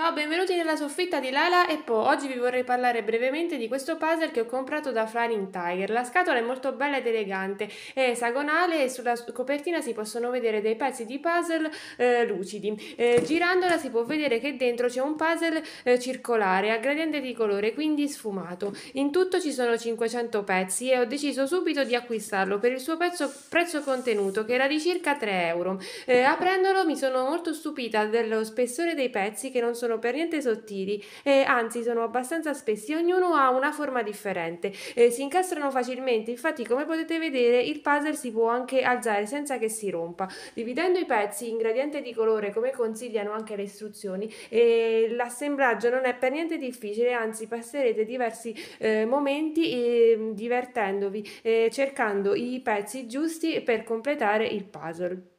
Ciao, benvenuti nella soffitta di Lala e Po. Oggi vi vorrei parlare brevemente di questo puzzle che ho comprato da Flying Tiger. La scatola è molto bella ed elegante, è esagonale e sulla copertina si possono vedere dei pezzi di puzzle eh, lucidi. Eh, girandola si può vedere che dentro c'è un puzzle eh, circolare a gradiente di colore, quindi sfumato. In tutto ci sono 500 pezzi e ho deciso subito di acquistarlo per il suo pezzo, prezzo contenuto che era di circa 3 euro. Eh, aprendolo mi sono molto stupita dello spessore dei pezzi che non sono sono per niente sottili e anzi sono abbastanza spessi, ognuno ha una forma differente, eh, si incastrano facilmente, infatti come potete vedere il puzzle si può anche alzare senza che si rompa. Dividendo i pezzi in gradiente di colore come consigliano anche le istruzioni, l'assemblaggio non è per niente difficile, anzi passerete diversi eh, momenti mm, divertendovi, cercando i pezzi giusti per completare il puzzle.